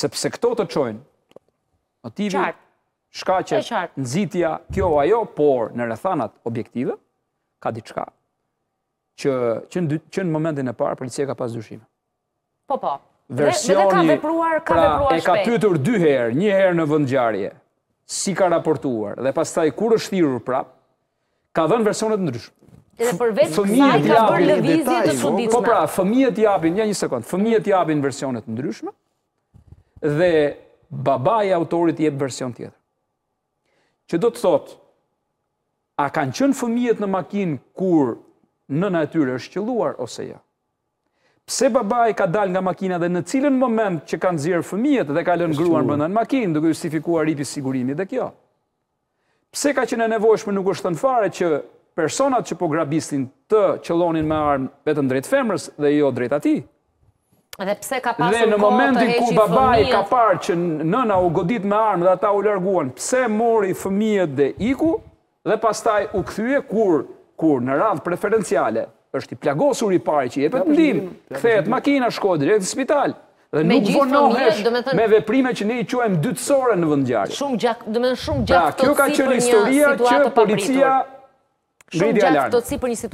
sepse këto të qojnë, motivi, shka që nëzitja, kjo ajo, por në rëthanat objektive, ka diçka, që, që, që në momentin e parë, policia ka pas dushime. Po, po. dhe, dhe ka vepruar, ka pra, vepruar shpejt. E ka pytur dy herë, një herë në vëndjarje, si ka raportuar, dhe pas taj kur është thirur prap, ka dhenë versionet ndryshme. Dhe përveç kësaj ka bërë lëvizje të funditshme. Jo? Po pra, fëmijët japin, ja një sekond, fëmijët japin versionet ndryshme, dhe babaj autorit jep version tjetër. Që do të thotë, a kanë qënë fëmijet në makinë kur në natyre është qëlluar ose ja? Jo? Pse babaj ka dal nga makina dhe në cilën moment që kanë zirë fëmijet dhe ka lënë gruan më në makinë, duke justifikuar ripi sigurimi dhe kjo? Pse ka qënë e nevojshme nuk është të në fare që personat që po grabistin të qëllonin me armë vetëm drejt femrës dhe jo drejt ati? Dhe pse ka pasur kohë të në momentin ku babaj ka parë që nëna u godit me armë dhe ata u lërguan, pse mori fëmijët dhe iku dhe pastaj u kthye kur, kur në radhë preferenciale, është i plagosur i parë që jepet për kthehet makina shko direkt në spital, dhe nuk vonohesh me veprime që ne i quajmë dytësore në vëndjarë. Shumë gjak, dhe shumë pra, gjak të të si për një situatë për shumë për të për për për për